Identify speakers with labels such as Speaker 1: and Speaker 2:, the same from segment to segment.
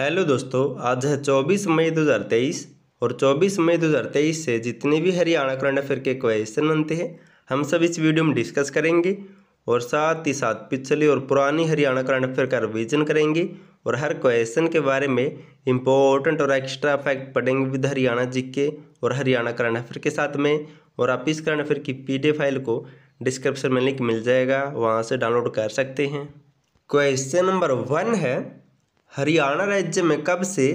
Speaker 1: hello दोस्तों आज है 24 मई 2023 और 24 मई 2023 से जितने भी हरियाणा करंट अफेयर के क्वेश्चन बनते हैं हम सब इस वीडियो में डिस्कस करेंगे और साथ ही साथ पिछले और पुरानी हरियाणा करंट अफेयर का रिविजन करेंगे और हर क्वेश्चन के बारे में इम्पोर्टेंट और एक्स्ट्रा फैक्ट पढ़ेंगे विद हरियाणा जी के और हरियाणा करंट अफेयर के साथ में और आप इस करंट अफेयर की पी फाइल को डिस्क्रिप्शन में लिंक मिल जाएगा वहाँ से डाउनलोड कर सकते हैं क्वेश्चन नंबर वन है हरियाणा राज्य में कब से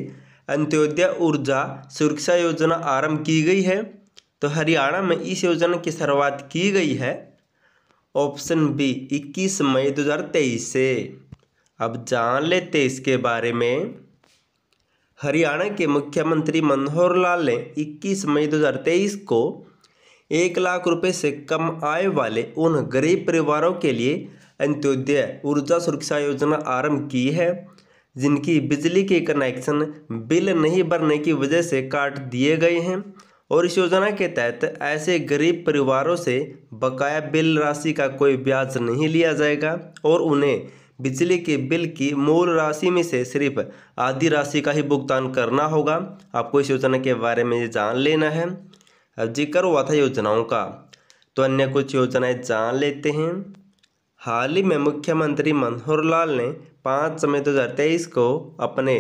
Speaker 1: अंत्योदय ऊर्जा सुरक्षा योजना आरंभ की गई है तो हरियाणा में इस योजना की शुरुआत की गई है ऑप्शन बी 21 मई 2023 से अब जान लेते इसके बारे में हरियाणा के मुख्यमंत्री मनोहर लाल ने 21 मई 2023 को एक लाख रुपए से कम आय वाले उन गरीब परिवारों के लिए अंत्योदय ऊर्जा सुरक्षा योजना आरंभ की है जिनकी बिजली के कनेक्शन बिल नहीं भरने की वजह से काट दिए गए हैं और इस योजना के तहत ऐसे गरीब परिवारों से बकाया बिल राशि का कोई ब्याज नहीं लिया जाएगा और उन्हें बिजली के बिल की मूल राशि में से सिर्फ आधी राशि का ही भुगतान करना होगा आपको इस योजना के बारे में जान लेना है अब जिक्र हुआ था योजनाओं का तो अन्य कुछ योजनाएं जान लेते हैं हाल ही में मुख्यमंत्री मनोहर लाल ने पाँच मई दो हज़ार तेईस को अपने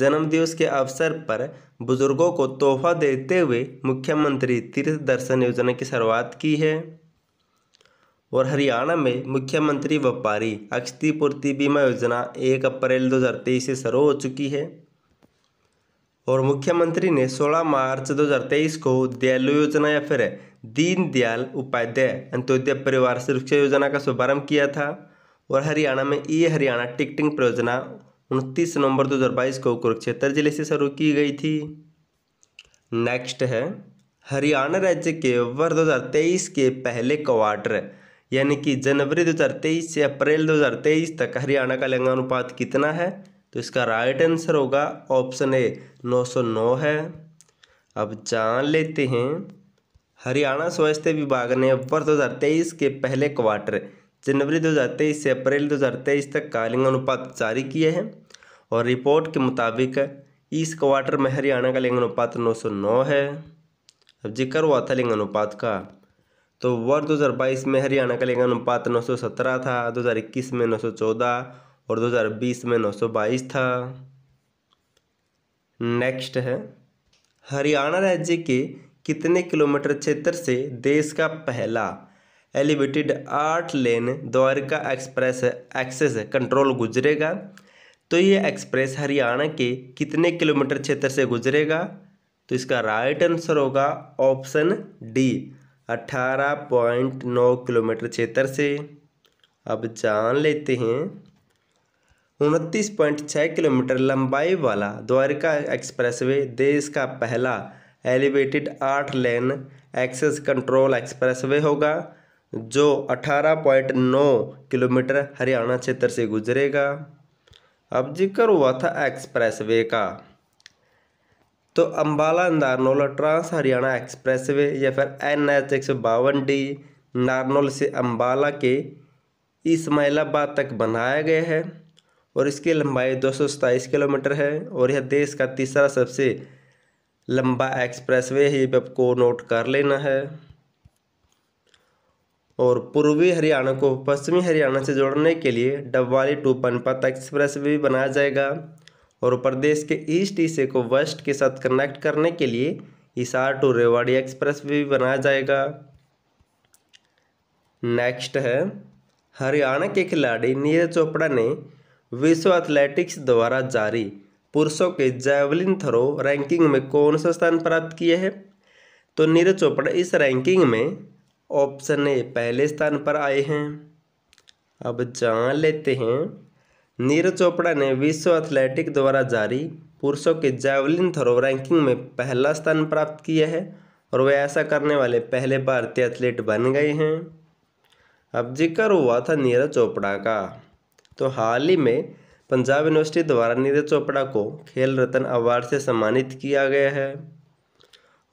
Speaker 1: जन्मदिवस के अवसर पर बुजुर्गों को तोहफा देते हुए मुख्यमंत्री तीर्थ दर्शन योजना की शुरुआत की है और हरियाणा में मुख्यमंत्री व्यापारी अक्षतिपूर्ति बीमा योजना एक अप्रैल 2023 से शुरू हो चुकी है और मुख्यमंत्री ने 16 मार्च 2023 को दयालु योजना या फिर दीनदयाल उपाध्याय अंत्योदय परिवार सुरक्षा योजना का शुभारंभ किया था और हरियाणा में ई हरियाणा टिकटिंग परियोजना उनतीस नवंबर 2022 को कुरुक्षेत्र जिले से शुरू की गई थी नेक्स्ट है हरियाणा राज्य के वर्ष 2023 के पहले क्वार्टर यानी कि जनवरी 2023 से अप्रैल 2023 तक हरियाणा का लिंगानुपात कितना है तो इसका राइट आंसर होगा ऑप्शन ए 909 है अब जान लेते हैं हरियाणा स्वास्थ्य विभाग ने वर्ष दो हज़ार तेईस के पहले क्वार्टर जनवरी दो हज़ार तेईस से अप्रैल दो हज़ार तेईस तक का अनुपात जारी किए हैं और रिपोर्ट के मुताबिक इस क्वार्टर में हरियाणा का अनुपात नौ सौ नौ है अब जिक्र हुआ था लिंग अनुपात का तो वर्ष दो हज़ार बाईस में हरियाणा का लिंगानुपात नौ सौ सत्रह था दो हज़ार इक्कीस में नौ सौ चौदह और दो हज़ार बीस में नौ सौ बाईस था नेक्स्ट है हरियाणा राज्य के कितने किलोमीटर क्षेत्र से देश का पहला एलिवेटेड आठ lane Dwarka express access control गुजरेगा तो ये एक्सप्रेस हरियाणा के कितने किलोमीटर क्षेत्र से गुजरेगा तो इसका राइट आंसर होगा ऑप्शन डी अट्ठारह पॉइंट नौ किलोमीटर क्षेत्र से अब जान लेते हैं उनतीस पॉइंट छः किलोमीटर लंबाई वाला द्वारका एक्सप्रेसवे देश का पहला एलिवेटेड आठ लेन एक्सेस कंट्रोल एक्सप्रेसवे होगा जो 18.9 किलोमीटर हरियाणा क्षेत्र से गुजरेगा अब जिक्र हुआ था एक्सप्रेसवे का तो अम्बाला नारनौल ट्रांस हरियाणा एक्सप्रेसवे या फिर एन एच एक सौ बावन डी नारनौल से अम्बाला के इसमाइलाबाद तक बनाया गया है और इसकी लंबाई दो सौ सताईस किलोमीटर है और यह देश का तीसरा सबसे लंबा एक्सप्रेसवे वे ही आपको नोट कर लेना है और पूर्वी हरियाणा को पश्चिमी हरियाणा से जोड़ने के लिए Dabwali to Panipat express way भी बनाया जाएगा और प्रदेश के ईस्ट हिस्से को वेस्ट के साथ कनेक्ट करने के लिए Hisar to Rewari express way भी बनाया जाएगा नेक्स्ट है हरियाणा के खिलाड़ी नीरज चोपड़ा ने विश्व एथलेटिक्स द्वारा जारी पुरुषों के जैवलिन थ्रो रैंकिंग में कौन सा स्थान प्राप्त किया है तो नीरज चोपड़ा इस रैंकिंग में ऑप्शन ए पहले स्थान पर आए हैं अब जान लेते हैं नीरज चोपड़ा ने विश्व एथलेटिक द्वारा जारी पुरुषों के जैवलिन थ्रो रैंकिंग में पहला स्थान प्राप्त किया है और वे ऐसा करने वाले पहले भारतीय एथलीट बन गए हैं अब जिक्र हुआ था नीरज चोपड़ा का तो हाल ही में पंजाब यूनिवर्सिटी द्वारा नीरज चोपड़ा को खेल रत्न अवार्ड से सम्मानित किया गया है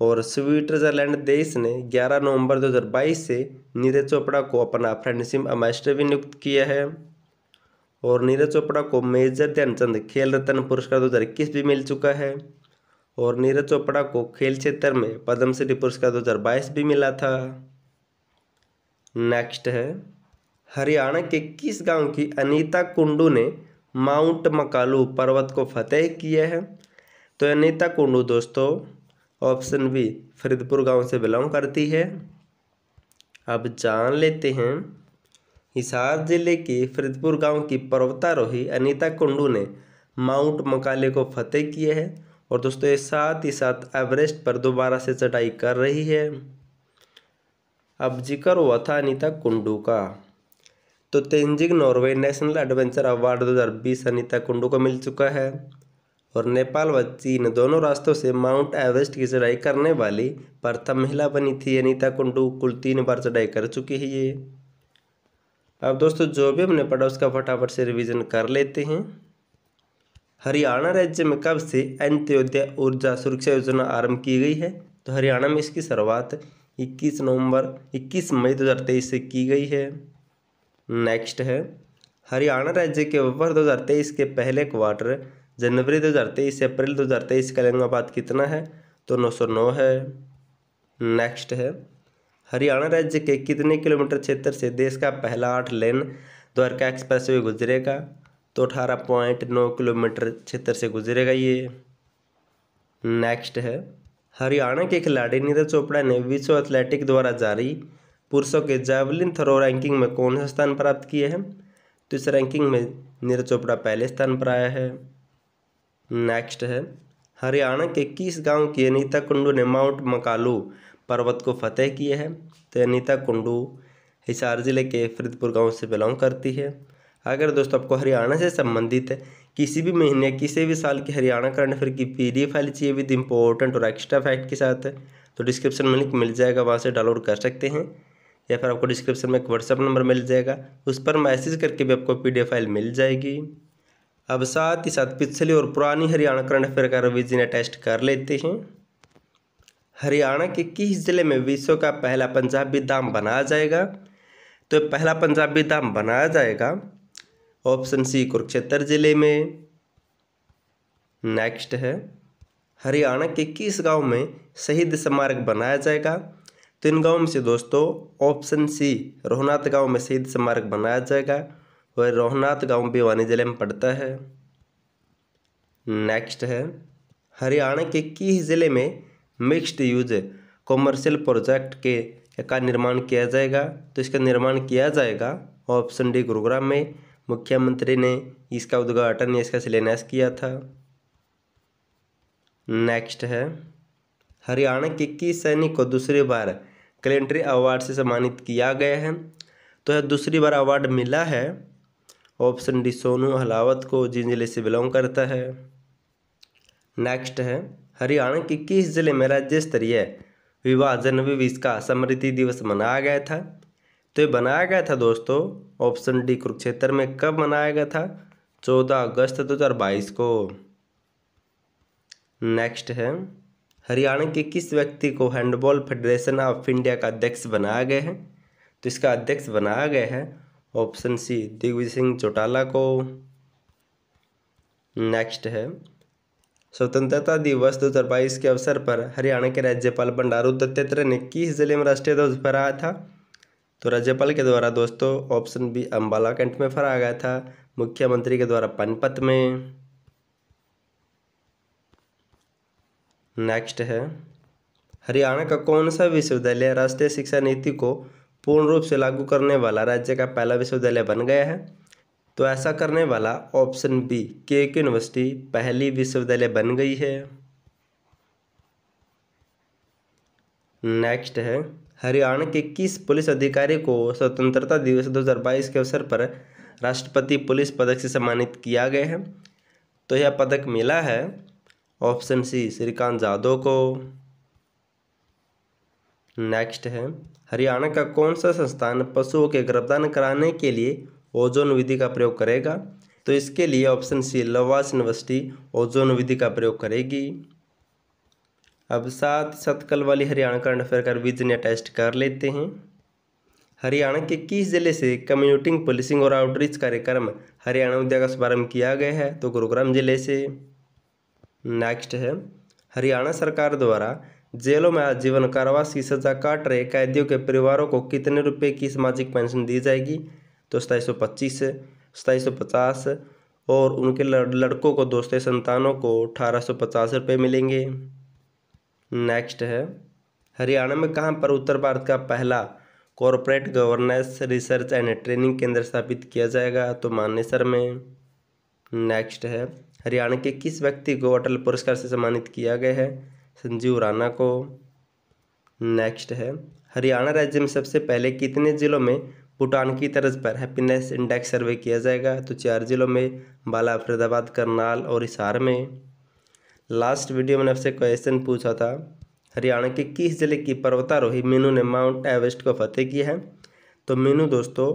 Speaker 1: और स्विट्जरलैंड देश ने 11 नवंबर 2022 से नीरज चोपड़ा को अपना फ्रेंडशिप अमास्टर भी नियुक्त किया है और नीरज चोपड़ा को मेजर ध्यानचंद खेल रत्न पुरस्कार दो भी मिल चुका है और नीरज चोपड़ा को खेल क्षेत्र में पद्मश्री पुरस्कार दो भी मिला था नेक्स्ट है हरियाणा के किस गांव की अनीता कुंडू ने माउंट मकालू पर्वत को फतेह किया है तो अनिता कुंडू दोस्तों ऑप्शन बी फरीदपुर गांव से बिलोंग करती है अब जान लेते हैं हिसार जिले के फरीदपुर गांव की पर्वतारोही अनिता कुंडू ने माउंट मकाले को फतेह किया है और दोस्तों ये साथ ही साथ एवरेस्ट पर दोबारा से चढ़ाई कर रही है अब जिक्र हुआ था अनिता कुंडू का तो Tenzing Norgay national adventure award दो हज़ार बीस अनिता कुंडू को मिल चुका है और नेपाल व चीन दोनों रास्तों से माउंट एवरेस्ट की चढ़ाई करने वाली प्रथम महिला बनी थी अनिता कुंडू कुल तीन बार चढ़ाई कर चुकी है ये अब दोस्तों जो भी हमने पढ़ा उसका फटाफट से रिविजन कर लेते हैं हरियाणा राज्य में कब से अंत्योदय ऊर्जा सुरक्षा योजना आरंभ की गई है तो हरियाणा में इसकी शुरुआत 21 नवंबर 21 मई 2023 से की गई है नेक्स्ट है हरियाणा राज्य के वर्ष दो हज़ार तेईस के पहले क्वार्टर जनवरी दो हज़ार तेईस से अप्रैल दो हज़ार तेईस का औरंगाबाद कितना है तो नौ सौ नौ है नेक्स्ट है हरियाणा राज्य के कितने किलोमीटर क्षेत्र से देश का पहला आठ लेन द्वारका एक्सप्रेस वे गुजरेगा तो अठारह पॉइंट नौ किलोमीटर क्षेत्र से गुजरेगा ये नेक्स्ट है हरियाणा के खिलाड़ी नीरज चोपड़ा ने विश्व एथलेटिक द्वारा जारी पुरुषों के जैवलिन थ्रो रैंकिंग में कौन सा स्थान प्राप्त किए हैं तो इस रैंकिंग में नीरज चोपड़ा पहले स्थान पर आया है नेक्स्ट है हरियाणा के किस गांव की अनिता कुंडू ने माउंट मकालू पर्वत को फतेह किया है तो अनिता कुंडू हिसार जिले के फरीदपुर गांव से बिलोंग करती है अगर दोस्तों आपको हरियाणा से संबंधित है किसी भी महीने किसी भी साल की हरियाणा करंट अफेयर की पी डी फाइल चाहिए विद इम्पोर्टेंट और एक्स्ट्रा फैक्ट के साथ तो डिस्क्रिप्शन में लिंक मिल जाएगा वहाँ से डाउनलोड कर सकते हैं या फिर आपको डिस्क्रिप्शन में एक व्हाट्सअप नंबर मिल जाएगा उस पर मैसेज करके भी आपको पी फाइल मिल जाएगी अब साथ ही साथ पिछली और पुरानी हरियाणा करंट अफेयर का रिविजन अटेस्ट कर लेते हैं हरियाणा के किस जिले में विश्व का पहला पंजाबी धाम बनाया जाएगा तो पहला पंजाबी धाम बनाया जाएगा ऑप्शन सी कुरुक्षेत्र जिले में नेक्स्ट है हरियाणा के किस गांव में शहीद स्मारक बनाया जाएगा तीन गाँव में से दोस्तों ऑप्शन सी रोहनाथ गाँव में शहीद स्मारक बनाया जाएगा वह रोहनाथ गाँव भिवानी जिले में पड़ता है नेक्स्ट है हरियाणा के किस जिले में मिक्स्ड यूज कॉमर्शियल प्रोजेक्ट के का निर्माण किया जाएगा तो इसका निर्माण किया जाएगा ऑप्शन डी गुरुग्राम में मुख्यमंत्री ने इसका उद्घाटन या इसका शिलान्यास किया था नेक्स्ट है हरियाणा के किस सैनिक को दूसरी बार कैलेंट्री अवार्ड से सम्मानित किया गया है तो यह दूसरी बार अवार्ड मिला है ऑप्शन डी सोनू अहलावत को जिन जिले से बिलोंग करता है नेक्स्ट है हरियाणा के किस जिले में राज्य स्तरीय विवाह जन्म का स्मृति दिवस मनाया गया था तो ये बनाया गया था दोस्तों ऑप्शन डी कुरुक्षेत्र में कब मनाया गया था चौदह अगस्त दो हज़ार बाईस को नेक्स्ट है हरियाणा के किस व्यक्ति को हैंडबॉल फेडरेशन ऑफ इंडिया का अध्यक्ष बनाया गया है तो इसका अध्यक्ष बनाया गया है ऑप्शन सी दिग्विजय सिंह चौटाला को नेक्स्ट है स्वतंत्रता दिवस दो हज़ार बाईस के अवसर पर हरियाणा के राज्यपाल बंडारू दत्तात्रेय ने किस जिले में राष्ट्रीय ध्वज फहराया था तो राज्यपाल के द्वारा दोस्तों ऑप्शन बी अम्बाला कैंट में फहराया गया था मुख्यमंत्री के द्वारा पनपत में नेक्स्ट है हरियाणा का कौन सा विश्वविद्यालय राष्ट्रीय शिक्षा नीति को पूर्ण रूप से लागू करने वाला राज्य का पहला विश्वविद्यालय बन गया है तो ऐसा करने वाला ऑप्शन बी के एक यूनिवर्सिटी पहली विश्वविद्यालय बन गई है नेक्स्ट है हरियाणा के किस पुलिस अधिकारी को स्वतंत्रता दिवस 2022 के अवसर पर राष्ट्रपति पुलिस पदक से सम्मानित किया गया है तो यह पदक मिला है ऑप्शन सी श्रीकांत जादव को नेक्स्ट है हरियाणा का कौन सा संस्थान पशुओं के गर्भदान कराने के लिए ओजोन विधि का प्रयोग करेगा तो इसके लिए ऑप्शन सी लवास यूनिवर्सिटी ओजोन विधि का प्रयोग करेगी अब सात सतकल वाली हरियाणा करंट अफेयर का रिविजन या टेस्ट कर लेते हैं हरियाणा के किस जिले से कम्युनिटिंग पुलिसिंग और आउटरीच कार्यक्रम हरियाणा उद्या का शुभारंभ किया गया है तो गुरुग्राम जिले से नेक्स्ट है हरियाणा सरकार द्वारा जेलों में आजीवन कारावास की सजा काट रहे कैदियों के परिवारों को कितने रुपए की सामाजिक पेंशन दी जाएगी तो सताईस सौ पच्चीस सताईस सौ पचास और उनके लड़कों को दोस्तों संतानों को अठारह सौ पचास रुपये मिलेंगे नेक्स्ट है हरियाणा में कहाँ पर उत्तर भारत का पहला corporate governance research and training केंद्र स्थापित किया जाएगा तो मानेसर में नेक्स्ट है हरियाणा के किस व्यक्ति को अटल पुरस्कार से सम्मानित किया गया है संजीव राणा को नेक्स्ट है हरियाणा राज्य में सबसे पहले कितने जिलों में भूटान की तर्ज पर हैप्पीनेस इंडेक्स सर्वे किया जाएगा तो चार जिलों में बाला फरीदाबाद करनाल और हिसार में लास्ट वीडियो मैंने आपसे क्वेश्चन पूछा था हरियाणा के किस जिले की पर्वतारोही मीनू ने माउंट एवरेस्ट को फतेह किया है तो मीनू दोस्तों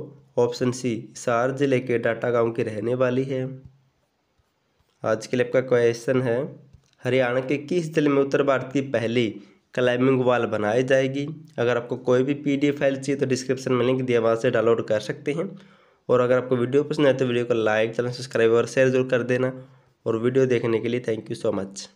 Speaker 1: ऑप्शन सी हिसार जिले के डाटा गांव की रहने वाली है आज के लिए आपका क्वेश्चन है हरियाणा के किस जिले में उत्तर भारत की पहली क्लाइंबिंग वाल बनाई जाएगी अगर आपको कोई भी पीडीएफ फाइल चाहिए तो डिस्क्रिप्शन में लिंक दिया वहाँ से डाउनलोड कर सकते हैं और अगर आपको वीडियो पसंद आए तो वीडियो को लाइक चैनल सब्सक्राइब और शेयर जरूर कर देना और वीडियो देखने के लिए थैंक यू सो मच